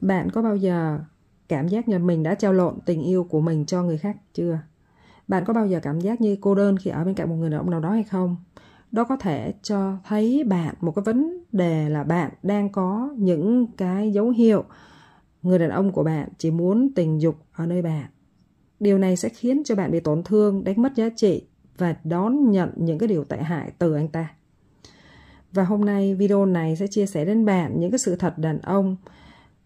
Bạn có bao giờ cảm giác như mình đã trao lộn tình yêu của mình cho người khác chưa? Bạn có bao giờ cảm giác như cô đơn khi ở bên cạnh một người đàn ông nào đó hay không? Đó có thể cho thấy bạn một cái vấn đề là bạn đang có những cái dấu hiệu người đàn ông của bạn chỉ muốn tình dục ở nơi bạn. Điều này sẽ khiến cho bạn bị tổn thương, đánh mất giá trị và đón nhận những cái điều tệ hại từ anh ta. Và hôm nay video này sẽ chia sẻ đến bạn những cái sự thật đàn ông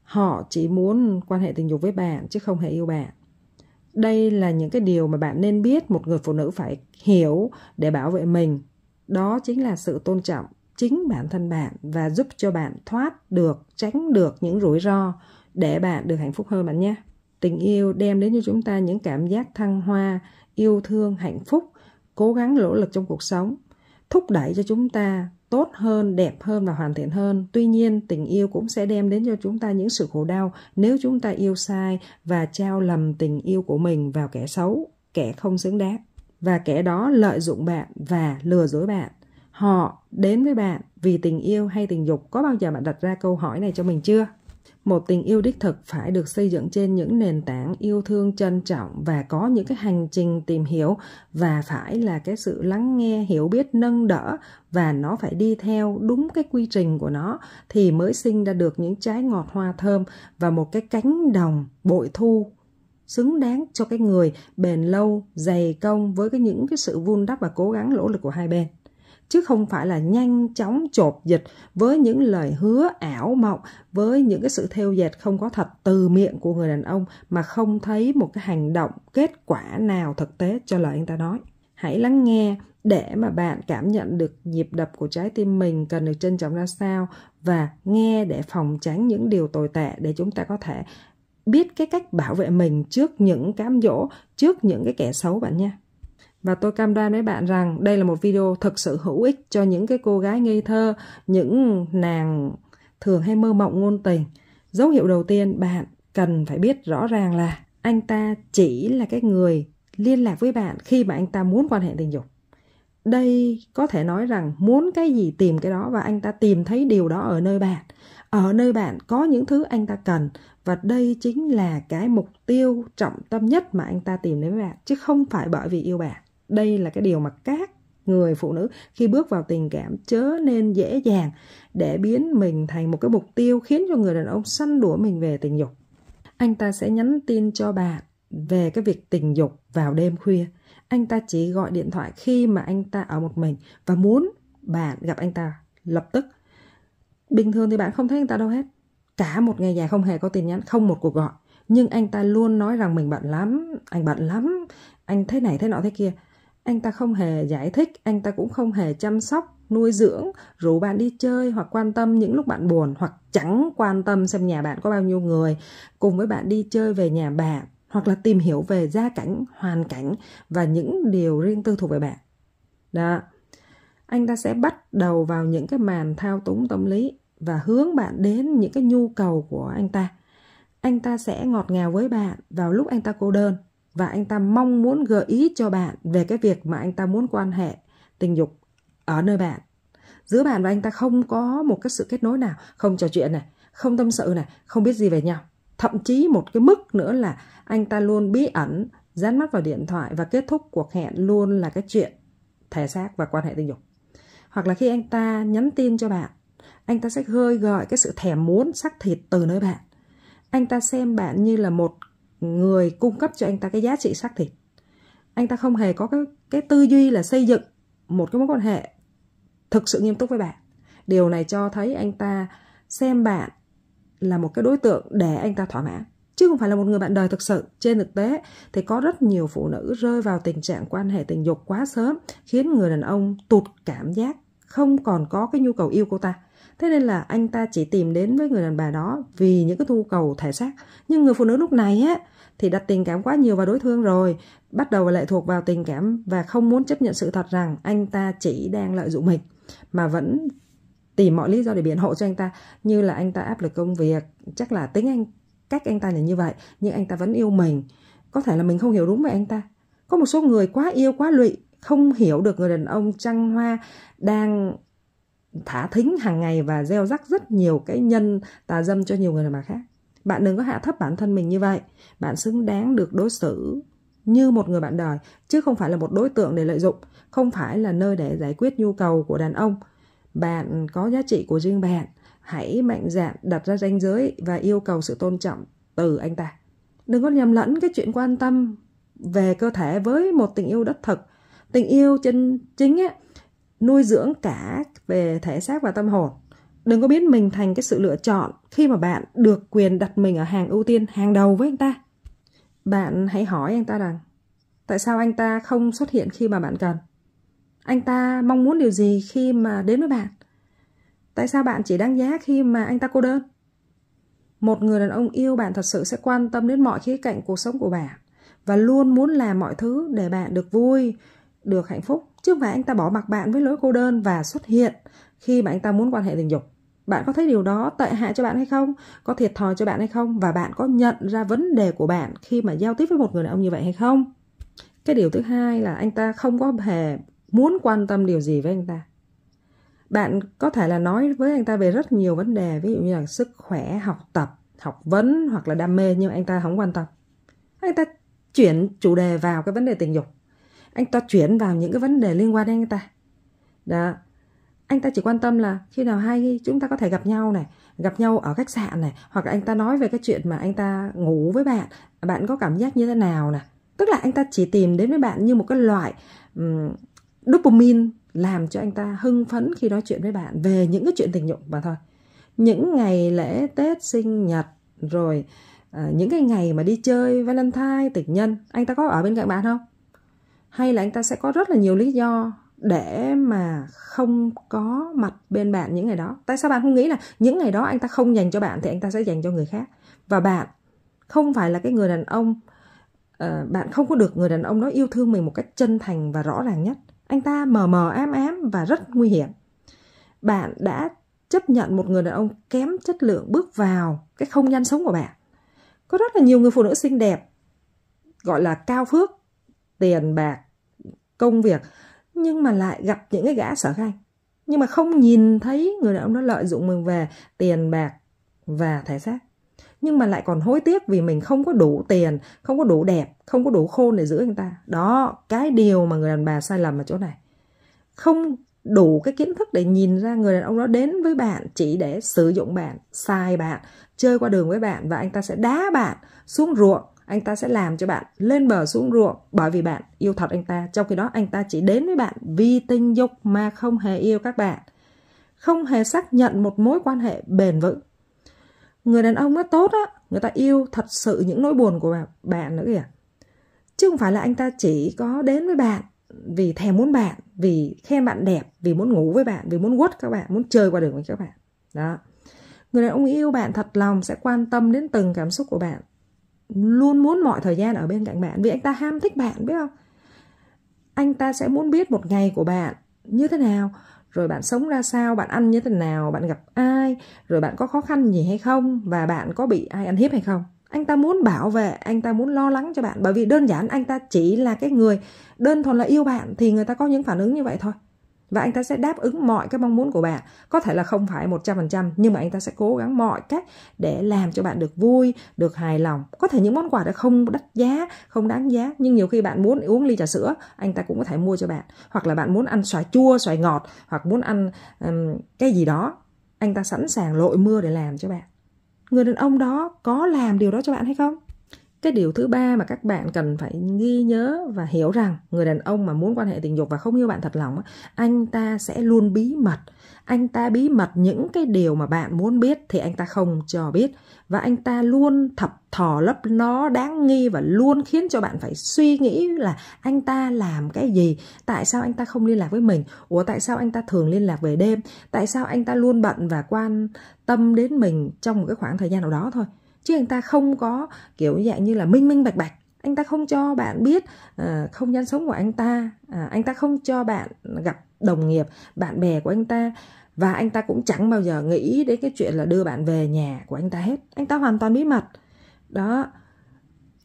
họ chỉ muốn quan hệ tình dục với bạn chứ không hề yêu bạn đây là những cái điều mà bạn nên biết một người phụ nữ phải hiểu để bảo vệ mình đó chính là sự tôn trọng chính bản thân bạn và giúp cho bạn thoát được tránh được những rủi ro để bạn được hạnh phúc hơn bạn nhé tình yêu đem đến cho chúng ta những cảm giác thăng hoa yêu thương hạnh phúc cố gắng nỗ lực trong cuộc sống thúc đẩy cho chúng ta tốt hơn, đẹp hơn và hoàn thiện hơn. Tuy nhiên, tình yêu cũng sẽ đem đến cho chúng ta những sự khổ đau nếu chúng ta yêu sai và trao lầm tình yêu của mình vào kẻ xấu, kẻ không xứng đáng và kẻ đó lợi dụng bạn và lừa dối bạn. Họ đến với bạn vì tình yêu hay tình dục, có bao giờ bạn đặt ra câu hỏi này cho mình chưa? một tình yêu đích thực phải được xây dựng trên những nền tảng yêu thương trân trọng và có những cái hành trình tìm hiểu và phải là cái sự lắng nghe hiểu biết nâng đỡ và nó phải đi theo đúng cái quy trình của nó thì mới sinh ra được những trái ngọt hoa thơm và một cái cánh đồng bội thu xứng đáng cho cái người bền lâu dày công với cái những cái sự vun đắp và cố gắng nỗ lực của hai bên chứ không phải là nhanh chóng chộp dịch với những lời hứa ảo mộng với những cái sự theo dệt không có thật từ miệng của người đàn ông mà không thấy một cái hành động kết quả nào thực tế cho lời anh ta nói hãy lắng nghe để mà bạn cảm nhận được nhịp đập của trái tim mình cần được trân trọng ra sao và nghe để phòng tránh những điều tồi tệ để chúng ta có thể biết cái cách bảo vệ mình trước những cám dỗ trước những cái kẻ xấu bạn nha và tôi cam đoan với bạn rằng đây là một video thực sự hữu ích cho những cái cô gái ngây thơ, những nàng thường hay mơ mộng ngôn tình. Dấu hiệu đầu tiên bạn cần phải biết rõ ràng là anh ta chỉ là cái người liên lạc với bạn khi mà anh ta muốn quan hệ tình dục. Đây có thể nói rằng muốn cái gì tìm cái đó và anh ta tìm thấy điều đó ở nơi bạn. Ở nơi bạn có những thứ anh ta cần và đây chính là cái mục tiêu trọng tâm nhất mà anh ta tìm đến với bạn chứ không phải bởi vì yêu bạn đây là cái điều mà các người phụ nữ khi bước vào tình cảm chớ nên dễ dàng để biến mình thành một cái mục tiêu khiến cho người đàn ông săn đũa mình về tình dục anh ta sẽ nhắn tin cho bạn về cái việc tình dục vào đêm khuya anh ta chỉ gọi điện thoại khi mà anh ta ở một mình và muốn bạn gặp anh ta lập tức bình thường thì bạn không thấy anh ta đâu hết cả một ngày dài không hề có tin nhắn không một cuộc gọi nhưng anh ta luôn nói rằng mình bận lắm anh bận lắm anh thế này thế nọ thế kia anh ta không hề giải thích anh ta cũng không hề chăm sóc nuôi dưỡng rủ bạn đi chơi hoặc quan tâm những lúc bạn buồn hoặc chẳng quan tâm xem nhà bạn có bao nhiêu người cùng với bạn đi chơi về nhà bạn hoặc là tìm hiểu về gia cảnh hoàn cảnh và những điều riêng tư thuộc về bạn đó anh ta sẽ bắt đầu vào những cái màn thao túng tâm lý và hướng bạn đến những cái nhu cầu của anh ta anh ta sẽ ngọt ngào với bạn vào lúc anh ta cô đơn và anh ta mong muốn gợi ý cho bạn về cái việc mà anh ta muốn quan hệ tình dục ở nơi bạn giữa bạn và anh ta không có một cái sự kết nối nào không trò chuyện này không tâm sự này không biết gì về nhau thậm chí một cái mức nữa là anh ta luôn bí ẩn dán mắt vào điện thoại và kết thúc cuộc hẹn luôn là cái chuyện thể xác và quan hệ tình dục hoặc là khi anh ta nhắn tin cho bạn anh ta sẽ hơi gọi cái sự thèm muốn sắc thịt từ nơi bạn anh ta xem bạn như là một người cung cấp cho anh ta cái giá trị xác thịt anh ta không hề có cái, cái tư duy là xây dựng một cái mối quan hệ thực sự nghiêm túc với bạn điều này cho thấy anh ta xem bạn là một cái đối tượng để anh ta thỏa mãn chứ không phải là một người bạn đời thực sự trên thực tế thì có rất nhiều phụ nữ rơi vào tình trạng quan hệ tình dục quá sớm khiến người đàn ông tụt cảm giác không còn có cái nhu cầu yêu cô ta thế nên là anh ta chỉ tìm đến với người đàn bà đó vì những cái nhu cầu thể xác nhưng người phụ nữ lúc này á thì đặt tình cảm quá nhiều vào đối phương rồi bắt đầu lệ thuộc vào tình cảm và không muốn chấp nhận sự thật rằng anh ta chỉ đang lợi dụng mình mà vẫn tìm mọi lý do để biện hộ cho anh ta như là anh ta áp lực công việc chắc là tính anh cách anh ta là như vậy nhưng anh ta vẫn yêu mình có thể là mình không hiểu đúng về anh ta có một số người quá yêu quá lụy không hiểu được người đàn ông trăng hoa đang thả thính hàng ngày và gieo rắc rất nhiều cái nhân tà dâm cho nhiều người đàn bà khác bạn đừng có hạ thấp bản thân mình như vậy. Bạn xứng đáng được đối xử như một người bạn đời, chứ không phải là một đối tượng để lợi dụng, không phải là nơi để giải quyết nhu cầu của đàn ông. Bạn có giá trị của riêng bạn, hãy mạnh dạn đặt ra ranh giới và yêu cầu sự tôn trọng từ anh ta. Đừng có nhầm lẫn cái chuyện quan tâm về cơ thể với một tình yêu đất thực. Tình yêu chân chính ấy nuôi dưỡng cả về thể xác và tâm hồn đừng có biến mình thành cái sự lựa chọn khi mà bạn được quyền đặt mình ở hàng ưu tiên hàng đầu với anh ta bạn hãy hỏi anh ta rằng tại sao anh ta không xuất hiện khi mà bạn cần anh ta mong muốn điều gì khi mà đến với bạn tại sao bạn chỉ đáng giá khi mà anh ta cô đơn một người đàn ông yêu bạn thật sự sẽ quan tâm đến mọi khía cạnh cuộc sống của bạn và luôn muốn làm mọi thứ để bạn được vui được hạnh phúc chứ không phải anh ta bỏ mặc bạn với lối cô đơn và xuất hiện khi mà anh ta muốn quan hệ tình dục bạn có thấy điều đó tệ hại cho bạn hay không có thiệt thòi cho bạn hay không và bạn có nhận ra vấn đề của bạn khi mà giao tiếp với một người đàn ông như vậy hay không cái điều thứ hai là anh ta không có hề muốn quan tâm điều gì với anh ta bạn có thể là nói với anh ta về rất nhiều vấn đề ví dụ như là sức khỏe học tập học vấn hoặc là đam mê nhưng anh ta không quan tâm anh ta chuyển chủ đề vào cái vấn đề tình dục anh ta chuyển vào những cái vấn đề liên quan đến anh ta đó anh ta chỉ quan tâm là khi nào hay chúng ta có thể gặp nhau này gặp nhau ở khách sạn này hoặc là anh ta nói về cái chuyện mà anh ta ngủ với bạn bạn có cảm giác như thế nào nè tức là anh ta chỉ tìm đến với bạn như một cái loại um, dopamine làm cho anh ta hưng phấn khi nói chuyện với bạn về những cái chuyện tình dục mà thôi những ngày lễ tết sinh nhật rồi à, những cái ngày mà đi chơi valentine tình nhân anh ta có ở bên cạnh bạn không hay là anh ta sẽ có rất là nhiều lý do để mà không có mặt bên bạn những ngày đó tại sao bạn không nghĩ là những ngày đó anh ta không dành cho bạn thì anh ta sẽ dành cho người khác và bạn không phải là cái người đàn ông uh, bạn không có được người đàn ông đó yêu thương mình một cách chân thành và rõ ràng nhất anh ta mờ mờ ám ám và rất nguy hiểm bạn đã chấp nhận một người đàn ông kém chất lượng bước vào cái không gian sống của bạn có rất là nhiều người phụ nữ xinh đẹp gọi là cao phước tiền bạc công việc nhưng mà lại gặp những cái gã sở khanh nhưng mà không nhìn thấy người đàn ông đó lợi dụng mình về tiền bạc và thể xác nhưng mà lại còn hối tiếc vì mình không có đủ tiền không có đủ đẹp không có đủ khôn để giữ anh ta đó cái điều mà người đàn bà sai lầm ở chỗ này không đủ cái kiến thức để nhìn ra người đàn ông đó đến với bạn chỉ để sử dụng bạn sai bạn chơi qua đường với bạn và anh ta sẽ đá bạn xuống ruộng anh ta sẽ làm cho bạn lên bờ xuống ruộng bởi vì bạn yêu thật anh ta trong khi đó anh ta chỉ đến với bạn vì tình dục mà không hề yêu các bạn không hề xác nhận một mối quan hệ bền vững người đàn ông nó tốt á người ta yêu thật sự những nỗi buồn của bạn nữa kìa chứ không phải là anh ta chỉ có đến với bạn vì thèm muốn bạn vì khen bạn đẹp vì muốn ngủ với bạn vì muốn quất các bạn muốn chơi qua đường với các bạn đó người đàn ông yêu bạn thật lòng sẽ quan tâm đến từng cảm xúc của bạn luôn muốn mọi thời gian ở bên cạnh bạn vì anh ta ham thích bạn biết không anh ta sẽ muốn biết một ngày của bạn như thế nào rồi bạn sống ra sao bạn ăn như thế nào bạn gặp ai rồi bạn có khó khăn gì hay không và bạn có bị ai ăn hiếp hay không anh ta muốn bảo vệ anh ta muốn lo lắng cho bạn bởi vì đơn giản anh ta chỉ là cái người đơn thuần là yêu bạn thì người ta có những phản ứng như vậy thôi và anh ta sẽ đáp ứng mọi cái mong muốn của bạn có thể là không phải 100% nhưng mà anh ta sẽ cố gắng mọi cách để làm cho bạn được vui được hài lòng có thể những món quà đã không đắt giá không đáng giá nhưng nhiều khi bạn muốn uống ly trà sữa anh ta cũng có thể mua cho bạn hoặc là bạn muốn ăn xoài chua xoài ngọt hoặc muốn ăn um, cái gì đó anh ta sẵn sàng lội mưa để làm cho bạn người đàn ông đó có làm điều đó cho bạn hay không cái điều thứ ba mà các bạn cần phải ghi nhớ và hiểu rằng người đàn ông mà muốn quan hệ tình dục và không yêu bạn thật lòng anh ta sẽ luôn bí mật anh ta bí mật những cái điều mà bạn muốn biết thì anh ta không cho biết và anh ta luôn thập thò lấp nó đáng nghi và luôn khiến cho bạn phải suy nghĩ là anh ta làm cái gì tại sao anh ta không liên lạc với mình ủa tại sao anh ta thường liên lạc về đêm tại sao anh ta luôn bận và quan tâm đến mình trong một cái khoảng thời gian nào đó thôi chứ anh ta không có kiểu dạng như là minh minh bạch bạch anh ta không cho bạn biết uh, không gian sống của anh ta uh, anh ta không cho bạn gặp đồng nghiệp bạn bè của anh ta và anh ta cũng chẳng bao giờ nghĩ đến cái chuyện là đưa bạn về nhà của anh ta hết anh ta hoàn toàn bí mật đó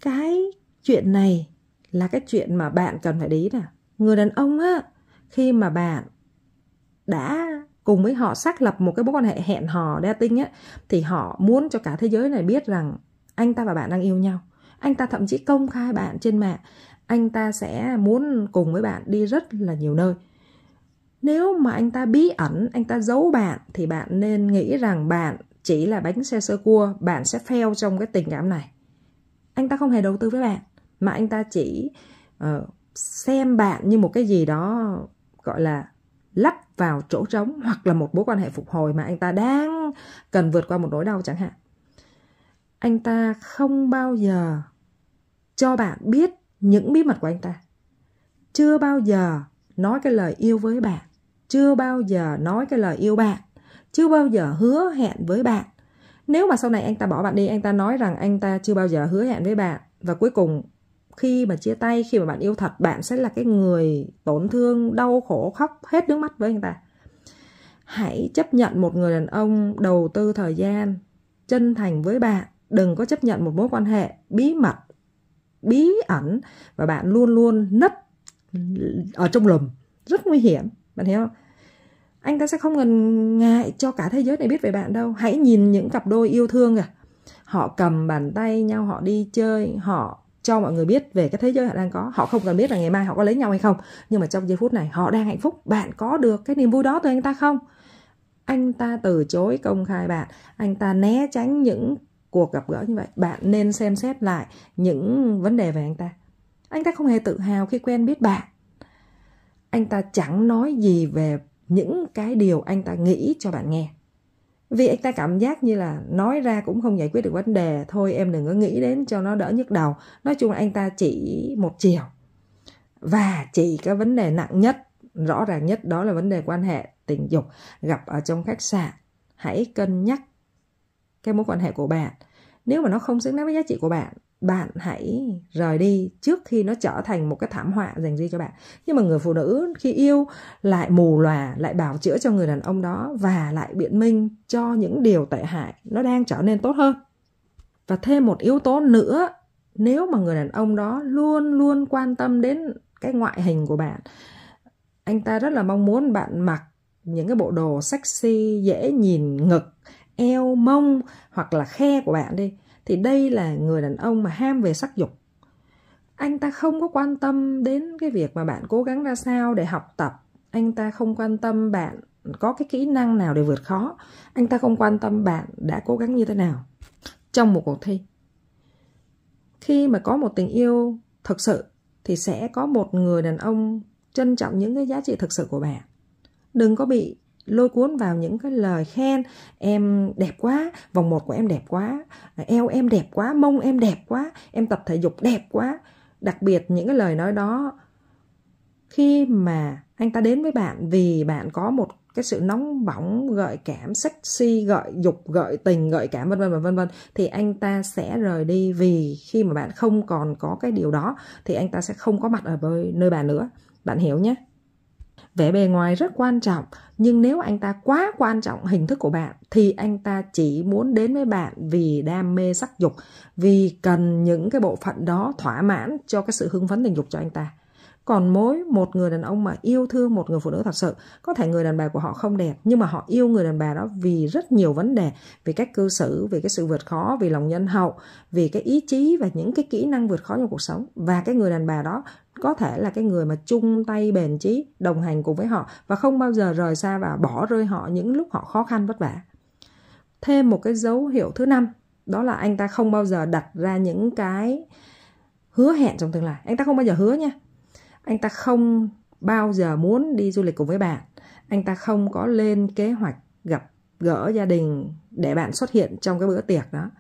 cái chuyện này là cái chuyện mà bạn cần phải để ý nè người đàn ông á khi mà bạn đã cùng với họ xác lập một cái mối quan hệ hẹn hò dating á thì họ muốn cho cả thế giới này biết rằng anh ta và bạn đang yêu nhau anh ta thậm chí công khai bạn trên mạng anh ta sẽ muốn cùng với bạn đi rất là nhiều nơi nếu mà anh ta bí ẩn anh ta giấu bạn thì bạn nên nghĩ rằng bạn chỉ là bánh xe sơ cua bạn sẽ fail trong cái tình cảm này anh ta không hề đầu tư với bạn mà anh ta chỉ uh, xem bạn như một cái gì đó gọi là lắp vào chỗ trống hoặc là một mối quan hệ phục hồi mà anh ta đang cần vượt qua một nỗi đau chẳng hạn anh ta không bao giờ cho bạn biết những bí mật của anh ta chưa bao giờ nói cái lời yêu với bạn chưa bao giờ nói cái lời yêu bạn chưa bao giờ hứa hẹn với bạn nếu mà sau này anh ta bỏ bạn đi anh ta nói rằng anh ta chưa bao giờ hứa hẹn với bạn và cuối cùng khi mà chia tay khi mà bạn yêu thật bạn sẽ là cái người tổn thương đau khổ khóc hết nước mắt với người ta hãy chấp nhận một người đàn ông đầu tư thời gian chân thành với bạn đừng có chấp nhận một mối quan hệ bí mật bí ẩn và bạn luôn luôn nấp ở trong lùm rất nguy hiểm bạn hiểu không anh ta sẽ không ngần ngại cho cả thế giới này biết về bạn đâu hãy nhìn những cặp đôi yêu thương kìa họ cầm bàn tay nhau họ đi chơi họ cho mọi người biết về cái thế giới họ đang có họ không cần biết là ngày mai họ có lấy nhau hay không nhưng mà trong giây phút này họ đang hạnh phúc bạn có được cái niềm vui đó từ anh ta không anh ta từ chối công khai bạn anh ta né tránh những cuộc gặp gỡ như vậy bạn nên xem xét lại những vấn đề về anh ta anh ta không hề tự hào khi quen biết bạn anh ta chẳng nói gì về những cái điều anh ta nghĩ cho bạn nghe vì anh ta cảm giác như là nói ra cũng không giải quyết được vấn đề thôi em đừng có nghĩ đến cho nó đỡ nhức đầu nói chung là anh ta chỉ một chiều và chỉ cái vấn đề nặng nhất rõ ràng nhất đó là vấn đề quan hệ tình dục gặp ở trong khách sạn hãy cân nhắc cái mối quan hệ của bạn nếu mà nó không xứng đáng với giá trị của bạn bạn hãy rời đi trước khi nó trở thành một cái thảm họa dành riêng cho bạn nhưng mà người phụ nữ khi yêu lại mù lòa lại bảo chữa cho người đàn ông đó và lại biện minh cho những điều tệ hại nó đang trở nên tốt hơn và thêm một yếu tố nữa nếu mà người đàn ông đó luôn luôn quan tâm đến cái ngoại hình của bạn anh ta rất là mong muốn bạn mặc những cái bộ đồ sexy dễ nhìn ngực eo mông hoặc là khe của bạn đi thì đây là người đàn ông mà ham về sắc dục anh ta không có quan tâm đến cái việc mà bạn cố gắng ra sao để học tập anh ta không quan tâm bạn có cái kỹ năng nào để vượt khó anh ta không quan tâm bạn đã cố gắng như thế nào trong một cuộc thi khi mà có một tình yêu thực sự thì sẽ có một người đàn ông trân trọng những cái giá trị thực sự của bạn đừng có bị lôi cuốn vào những cái lời khen em đẹp quá vòng một của em đẹp quá eo em đẹp quá mông em đẹp quá em tập thể dục đẹp quá đặc biệt những cái lời nói đó khi mà anh ta đến với bạn vì bạn có một cái sự nóng bỏng gợi cảm sexy gợi dục gợi tình gợi cảm vân vân và vân vân thì anh ta sẽ rời đi vì khi mà bạn không còn có cái điều đó thì anh ta sẽ không có mặt ở nơi bạn nữa bạn hiểu nhé vẻ bề ngoài rất quan trọng nhưng nếu anh ta quá quan trọng hình thức của bạn thì anh ta chỉ muốn đến với bạn vì đam mê sắc dục vì cần những cái bộ phận đó thỏa mãn cho cái sự hưng phấn tình dục cho anh ta còn mỗi một người đàn ông mà yêu thương một người phụ nữ thật sự có thể người đàn bà của họ không đẹp nhưng mà họ yêu người đàn bà đó vì rất nhiều vấn đề vì cách cư xử vì cái sự vượt khó vì lòng nhân hậu vì cái ý chí và những cái kỹ năng vượt khó trong cuộc sống và cái người đàn bà đó có thể là cái người mà chung tay bền chí đồng hành cùng với họ và không bao giờ rời xa và bỏ rơi họ những lúc họ khó khăn vất vả thêm một cái dấu hiệu thứ năm đó là anh ta không bao giờ đặt ra những cái hứa hẹn trong tương lai anh ta không bao giờ hứa nha anh ta không bao giờ muốn đi du lịch cùng với bạn anh ta không có lên kế hoạch gặp gỡ gia đình để bạn xuất hiện trong cái bữa tiệc đó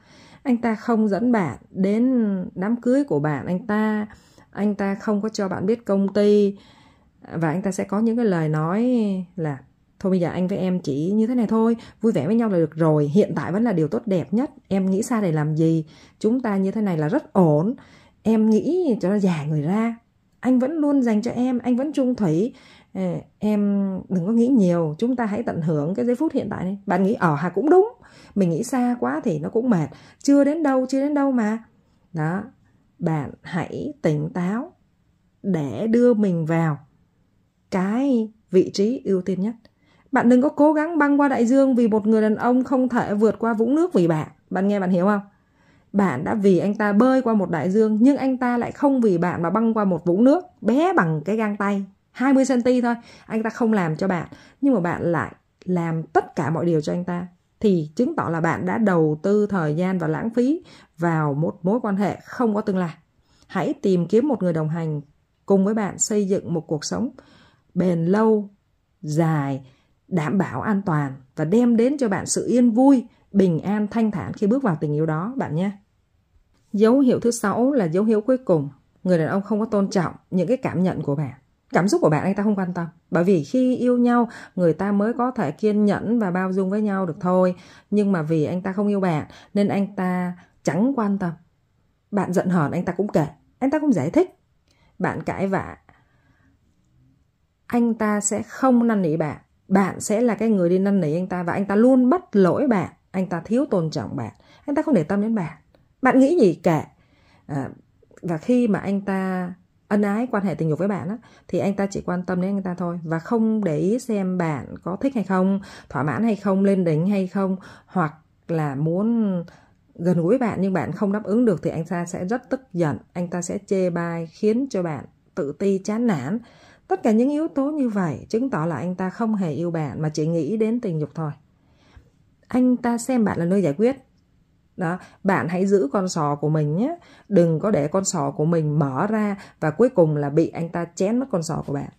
anh ta không dẫn bạn đến đám cưới của bạn anh ta anh ta không có cho bạn biết công ty và anh ta sẽ có những cái lời nói là thôi bây giờ anh với em chỉ như thế này thôi vui vẻ với nhau là được rồi hiện tại vẫn là điều tốt đẹp nhất em nghĩ xa để làm gì chúng ta như thế này là rất ổn em nghĩ cho nó già người ra anh vẫn luôn dành cho em anh vẫn trung thủy ờ, em đừng có nghĩ nhiều chúng ta hãy tận hưởng cái giây phút hiện tại này bạn nghĩ ở ờ, hà cũng đúng mình nghĩ xa quá thì nó cũng mệt chưa đến đâu chưa đến đâu mà đó bạn hãy tỉnh táo để đưa mình vào cái vị trí ưu tiên nhất bạn đừng có cố gắng băng qua đại dương vì một người đàn ông không thể vượt qua vũng nước vì bạn bạn nghe bạn hiểu không bạn đã vì anh ta bơi qua một đại dương nhưng anh ta lại không vì bạn mà băng qua một vũng nước bé bằng cái gang tay 20 cm thôi anh ta không làm cho bạn nhưng mà bạn lại làm tất cả mọi điều cho anh ta thì chứng tỏ là bạn đã đầu tư thời gian và lãng phí vào một mối quan hệ không có tương lai hãy tìm kiếm một người đồng hành cùng với bạn xây dựng một cuộc sống bền lâu dài đảm bảo an toàn và đem đến cho bạn sự yên vui bình an thanh thản khi bước vào tình yêu đó bạn nhé dấu hiệu thứ sáu là dấu hiệu cuối cùng người đàn ông không có tôn trọng những cái cảm nhận của bạn cảm xúc của bạn anh ta không quan tâm bởi vì khi yêu nhau người ta mới có thể kiên nhẫn và bao dung với nhau được thôi nhưng mà vì anh ta không yêu bạn nên anh ta chẳng quan tâm bạn giận hờn anh ta cũng kể anh ta cũng giải thích bạn cãi vã anh ta sẽ không năn nỉ bạn bạn sẽ là cái người đi năn nỉ anh ta và anh ta luôn bắt lỗi bạn anh ta thiếu tôn trọng bạn anh ta không để tâm đến bạn bạn nghĩ gì kệ à, và khi mà anh ta ân ái quan hệ tình dục với bạn á, thì anh ta chỉ quan tâm đến anh ta thôi và không để ý xem bạn có thích hay không thỏa mãn hay không lên đỉnh hay không hoặc là muốn gần gũi bạn nhưng bạn không đáp ứng được thì anh ta sẽ rất tức giận anh ta sẽ chê bai khiến cho bạn tự ti chán nản tất cả những yếu tố như vậy chứng tỏ là anh ta không hề yêu bạn mà chỉ nghĩ đến tình dục thôi anh ta xem bạn là nơi giải quyết đó bạn hãy giữ con sò của mình nhé đừng có để con sò của mình mở ra và cuối cùng là bị anh ta chén mất con sò của bạn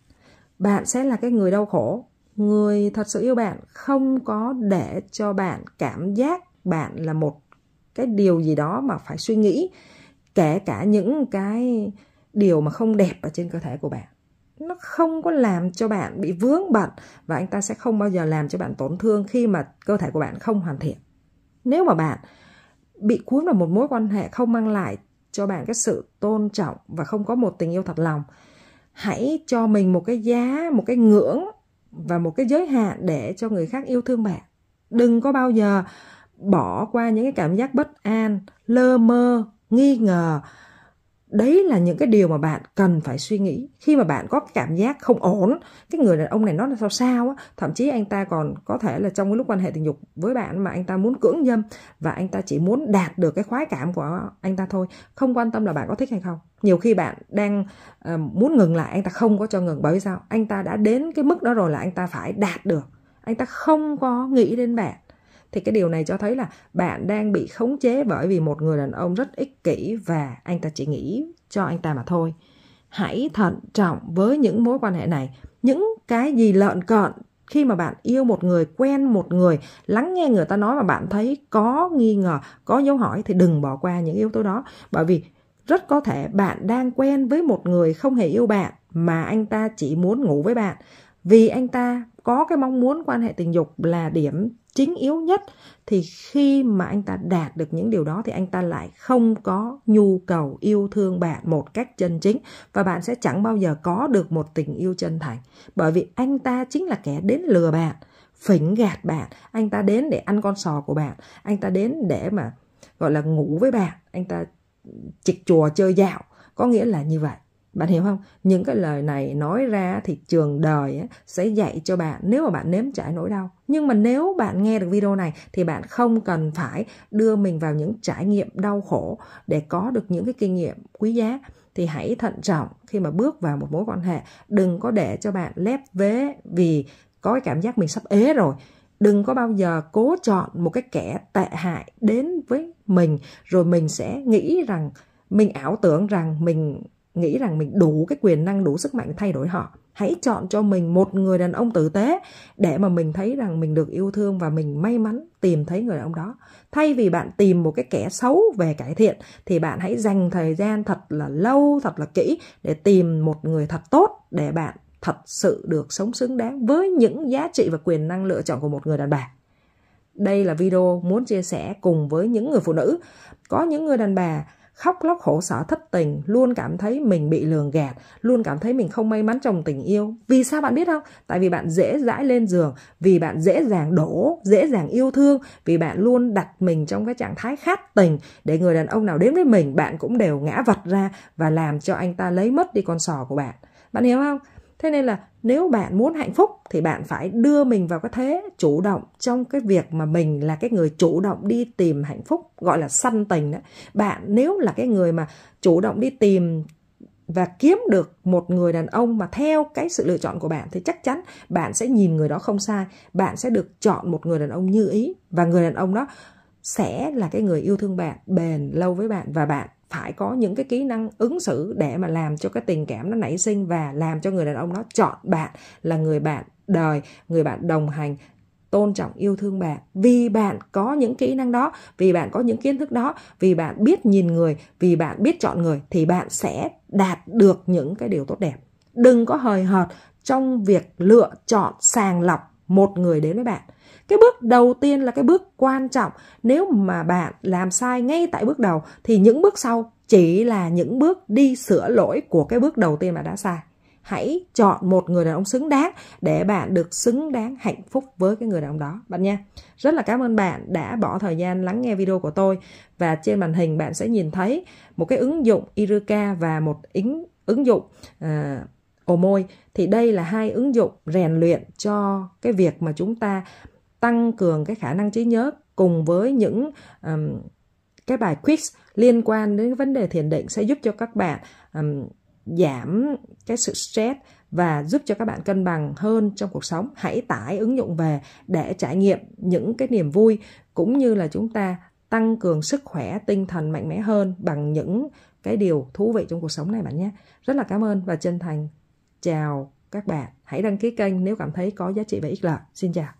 bạn sẽ là cái người đau khổ người thật sự yêu bạn không có để cho bạn cảm giác bạn là một cái điều gì đó mà phải suy nghĩ kể cả những cái điều mà không đẹp ở trên cơ thể của bạn nó không có làm cho bạn bị vướng bận và anh ta sẽ không bao giờ làm cho bạn tổn thương khi mà cơ thể của bạn không hoàn thiện nếu mà bạn bị cuốn vào một mối quan hệ không mang lại cho bạn cái sự tôn trọng và không có một tình yêu thật lòng hãy cho mình một cái giá một cái ngưỡng và một cái giới hạn để cho người khác yêu thương bạn đừng có bao giờ bỏ qua những cái cảm giác bất an lơ mơ nghi ngờ đấy là những cái điều mà bạn cần phải suy nghĩ khi mà bạn có cảm giác không ổn cái người đàn ông này nó là sao sao á thậm chí anh ta còn có thể là trong cái lúc quan hệ tình dục với bạn mà anh ta muốn cưỡng dâm và anh ta chỉ muốn đạt được cái khoái cảm của anh ta thôi không quan tâm là bạn có thích hay không nhiều khi bạn đang uh, muốn ngừng lại anh ta không có cho ngừng bởi vì sao anh ta đã đến cái mức đó rồi là anh ta phải đạt được anh ta không có nghĩ đến bạn thì cái điều này cho thấy là bạn đang bị khống chế bởi vì một người đàn ông rất ích kỷ và anh ta chỉ nghĩ cho anh ta mà thôi hãy thận trọng với những mối quan hệ này những cái gì lợn cợn khi mà bạn yêu một người quen một người lắng nghe người ta nói mà bạn thấy có nghi ngờ có dấu hỏi thì đừng bỏ qua những yếu tố đó bởi vì rất có thể bạn đang quen với một người không hề yêu bạn mà anh ta chỉ muốn ngủ với bạn vì anh ta có cái mong muốn quan hệ tình dục là điểm chính yếu nhất thì khi mà anh ta đạt được những điều đó thì anh ta lại không có nhu cầu yêu thương bạn một cách chân chính và bạn sẽ chẳng bao giờ có được một tình yêu chân thành bởi vì anh ta chính là kẻ đến lừa bạn phỉnh gạt bạn anh ta đến để ăn con sò của bạn anh ta đến để mà gọi là ngủ với bạn anh ta ừ, chịch chùa chơi dạo có nghĩa là như vậy bạn hiểu không những cái lời này nói ra thì trường đời sẽ dạy cho bạn nếu mà bạn nếm trải nỗi đau nhưng mà nếu bạn nghe được video này thì bạn không cần phải đưa mình vào những trải nghiệm đau khổ để có được những cái kinh nghiệm quý giá thì hãy thận trọng khi mà bước vào một mối quan hệ đừng có để cho bạn lép vế vì có cái cảm giác mình sắp ế rồi đừng có bao giờ cố chọn một cái kẻ tệ hại đến với mình rồi mình sẽ nghĩ rằng mình ảo tưởng rằng mình nghĩ rằng mình đủ cái quyền năng đủ sức mạnh thay đổi họ hãy chọn cho mình một người đàn ông tử tế để mà mình thấy rằng mình được yêu thương và mình may mắn tìm thấy người đàn ông đó thay vì bạn tìm một cái kẻ xấu về cải thiện thì bạn hãy dành thời gian thật là lâu thật là kỹ để tìm một người thật tốt để bạn thật sự được sống xứng đáng với những giá trị và quyền năng lựa chọn của một người đàn bà đây là video muốn chia sẻ cùng với những người phụ nữ có những người đàn bà khóc lóc khổ sở thất tình luôn cảm thấy mình bị lường gạt luôn cảm thấy mình không may mắn trong tình yêu vì sao bạn biết không tại vì bạn dễ dãi lên giường vì bạn dễ dàng đổ dễ dàng yêu thương vì bạn luôn đặt mình trong cái trạng thái khát tình để người đàn ông nào đến với mình bạn cũng đều ngã vật ra và làm cho anh ta lấy mất đi con sò của bạn bạn hiểu không thế nên là nếu bạn muốn hạnh phúc thì bạn phải đưa mình vào cái thế chủ động trong cái việc mà mình là cái người chủ động đi tìm hạnh phúc gọi là săn tình đấy bạn nếu là cái người mà chủ động đi tìm và kiếm được một người đàn ông mà theo cái sự lựa chọn của bạn thì chắc chắn bạn sẽ nhìn người đó không sai bạn sẽ được chọn một người đàn ông như ý và người đàn ông đó sẽ là cái người yêu thương bạn bền lâu với bạn và bạn phải có những cái kỹ năng ứng xử để mà làm cho cái tình cảm nó nảy sinh và làm cho người đàn ông đó chọn bạn là người bạn đời người bạn đồng hành tôn trọng yêu thương bạn vì bạn có những kỹ năng đó vì bạn có những kiến thức đó vì bạn biết nhìn người vì bạn biết chọn người thì bạn sẽ đạt được những cái điều tốt đẹp đừng có hời hợt trong việc lựa chọn sàng lọc một người đến với bạn cái bước đầu tiên là cái bước quan trọng nếu mà bạn làm sai ngay tại bước đầu thì những bước sau chỉ là những bước đi sửa lỗi của cái bước đầu tiên bạn đã sai hãy chọn một người đàn ông xứng đáng để bạn được xứng đáng hạnh phúc với cái người đàn ông đó bạn nha rất là cảm ơn bạn đã bỏ thời gian lắng nghe video của tôi và trên màn hình bạn sẽ nhìn thấy một cái ứng dụng Iruka và một ứng ứng dụng uh, ồ môi thì đây là hai ứng dụng rèn luyện cho cái việc mà chúng ta tăng cường cái khả năng trí nhớ cùng với những um, cái bài quiz liên quan đến vấn đề thiền định sẽ giúp cho các bạn um, giảm cái sự stress và giúp cho các bạn cân bằng hơn trong cuộc sống hãy tải ứng dụng về để trải nghiệm những cái niềm vui cũng như là chúng ta tăng cường sức khỏe tinh thần mạnh mẽ hơn bằng những cái điều thú vị trong cuộc sống này bạn nhé rất là cảm ơn và chân thành chào các bạn hãy đăng ký kênh nếu cảm thấy có giá trị và ích lợi xin chào